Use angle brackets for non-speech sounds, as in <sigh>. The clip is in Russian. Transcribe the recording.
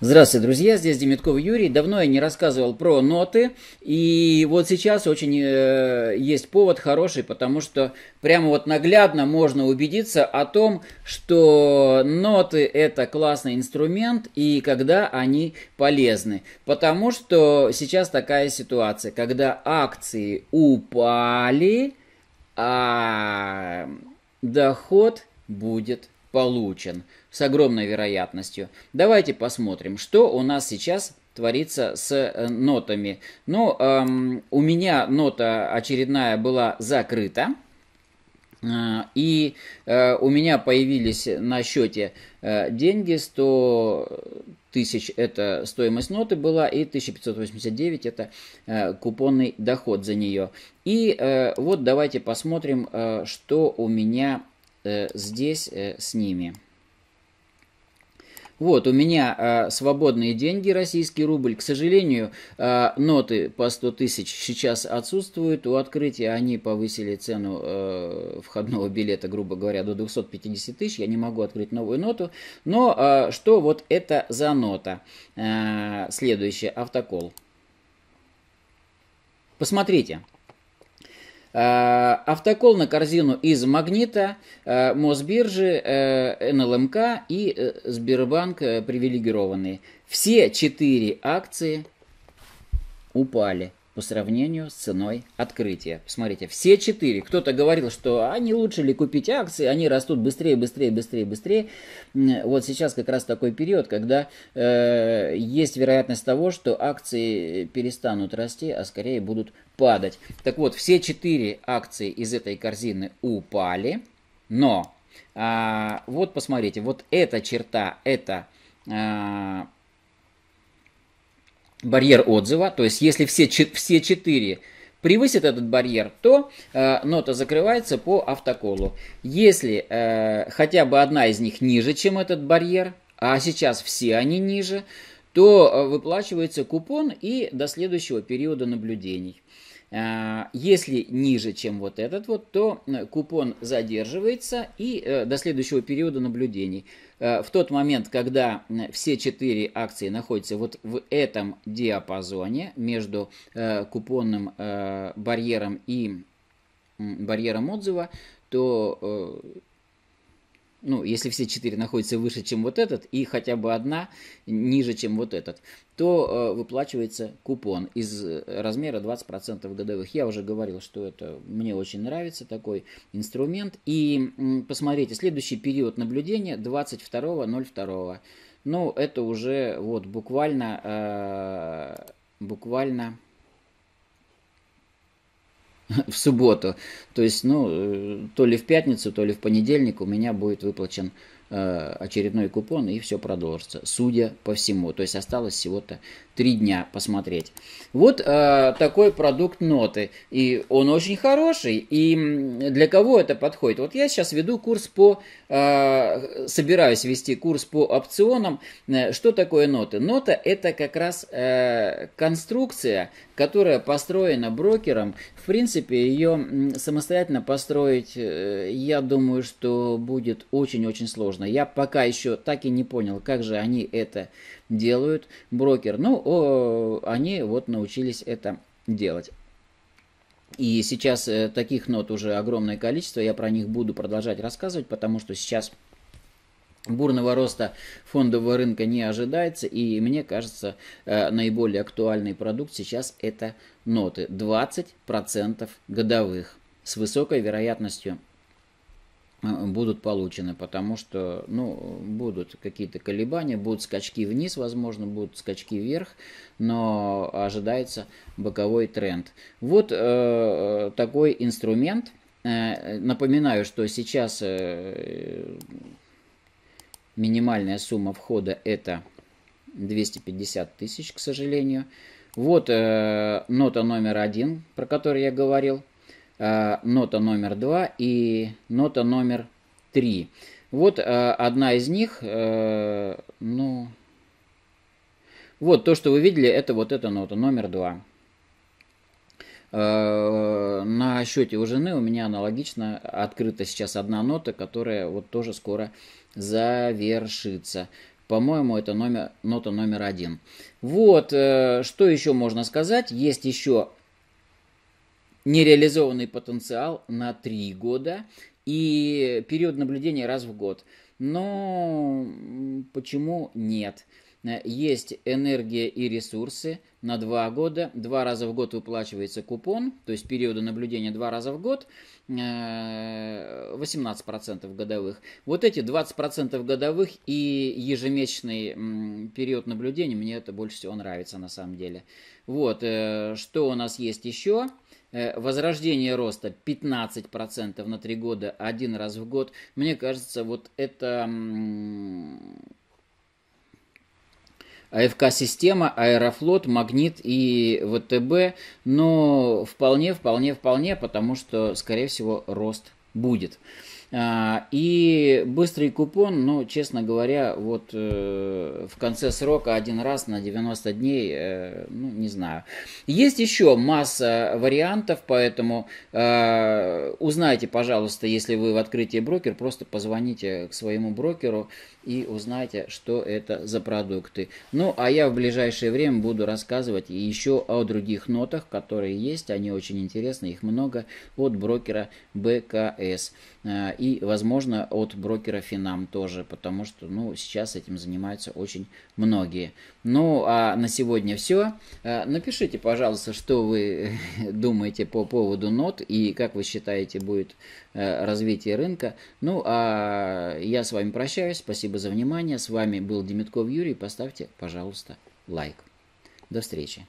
Здравствуйте, друзья, здесь Демитков Юрий. Давно я не рассказывал про ноты, и вот сейчас очень э, есть повод хороший, потому что прямо вот наглядно можно убедиться о том, что ноты это классный инструмент и когда они полезны. Потому что сейчас такая ситуация, когда акции упали, а доход будет получен с огромной вероятностью. Давайте посмотрим, что у нас сейчас творится с э, нотами. Ну, эм, у меня нота очередная была закрыта. А, и э, у меня появились на счете э, деньги 100, тысяч это стоимость ноты была, и 1589 это э, купонный доход за нее. И э, вот давайте посмотрим, э, что у меня э, здесь э, с ними. Вот, у меня э, свободные деньги, российский рубль. К сожалению, э, ноты по 100 тысяч сейчас отсутствуют. У открытия они повысили цену э, входного билета, грубо говоря, до 250 тысяч. Я не могу открыть новую ноту. Но э, что вот это за нота? Э, следующая, автокол. Посмотрите, Э, автокол на корзину из Магнита, э, Мосбиржи, э, НЛМК и Сбербанк привилегированные. Все четыре акции упали по сравнению с ценой открытия. Посмотрите, все четыре. Кто-то говорил, что они лучше ли купить акции, они растут быстрее, быстрее, быстрее, быстрее. Вот сейчас как раз такой период, когда э, есть вероятность того, что акции перестанут расти, а скорее будут падать. Так вот, все четыре акции из этой корзины упали, но а, вот посмотрите, вот эта черта, это а, барьер отзыва, то есть если все, все четыре превысит этот барьер, то э, нота закрывается по автоколу. Если э, хотя бы одна из них ниже, чем этот барьер, а сейчас все они ниже, то э, выплачивается купон и до следующего периода наблюдений. А, если ниже, чем вот этот вот, то э, купон задерживается и э, до следующего периода наблюдений. Э, в тот момент, когда все четыре акции находятся вот в этом диапазоне между купонным барьером и барьером отзыва, то ну, если все четыре находятся выше, чем вот этот, и хотя бы одна ниже, чем вот этот, то э, выплачивается купон из э, размера 20% годовых. Я уже говорил, что это мне очень нравится такой инструмент. И посмотрите, следующий период наблюдения 22.02. Ну, это уже вот буквально, э, буквально <laughs> в субботу. То есть, ну, э, то ли в пятницу, то ли в понедельник у меня будет выплачен э, очередной купон и все продолжится, судя по всему. То есть осталось всего-то три дня посмотреть. Вот э, такой продукт ноты. И он очень хороший. И для кого это подходит? Вот я сейчас веду курс по... Э, собираюсь вести курс по опционам. Э, что такое ноты? Нота это как раз э, конструкция, которая построена брокером, в принципе, ее самостоятельно построить, э, я думаю, что будет очень-очень сложно. Я пока еще так и не понял, как же они это делают, брокер. Ну, о, они вот научились это делать. И сейчас э, таких нот уже огромное количество, я про них буду продолжать рассказывать, потому что сейчас Бурного роста фондового рынка не ожидается, и мне кажется, э, наиболее актуальный продукт сейчас это ноты 20% годовых с высокой вероятностью э, будут получены, потому что ну, будут какие-то колебания, будут скачки вниз, возможно, будут скачки вверх, но ожидается боковой тренд. Вот э, такой инструмент э, – Напоминаю, что сейчас Минимальная сумма входа это 250 тысяч, к сожалению. Вот э, нота номер один, про которую я говорил, э, нота номер два и нота номер три. Вот э, одна из них, э, ну, вот то, что вы видели, это вот эта нота номер два. Э, на счете у жены у меня аналогично открыта сейчас одна нота, которая вот тоже скоро завершится. По-моему, это номер, нота номер один. Вот, э, что еще можно сказать? Есть еще нереализованный потенциал на три года и период наблюдения раз в год. Но почему нет? Э, есть энергия и ресурсы на два года. Два раза в год выплачивается купон, то есть периоды наблюдения два раза в год, 18% э, годовых. Вот эти 20% годовых и ежемесячный период наблюдения, мне это больше всего нравится на самом деле. Вот, э, что у нас есть еще? Возрождение роста 15% на три года, один раз в год. Мне кажется, вот это АФК-система, Аэрофлот, Магнит и ВТБ, но вполне, вполне, вполне, потому что, скорее всего, рост будет. А, и быстрый купон, ну, честно говоря, вот э, в конце срока один раз на 90 дней, э, ну, не знаю. Есть еще масса вариантов, поэтому э, узнайте, пожалуйста, если вы в открытии брокер, просто позвоните к своему брокеру и узнайте, что это за продукты. Ну, а я в ближайшее время буду рассказывать еще о других нотах, которые есть. Они очень интересны, их много от брокера БКС и, возможно, от брокера Финам тоже, потому что, ну, сейчас этим занимаются очень многие. Ну, а на сегодня все. Э, напишите, пожалуйста, что вы <laughs> думаете по поводу нот и как вы считаете будет э, развитие рынка. Ну, а я с вами прощаюсь. Спасибо за внимание. С вами был Демитков Юрий. Поставьте, пожалуйста, лайк. До встречи.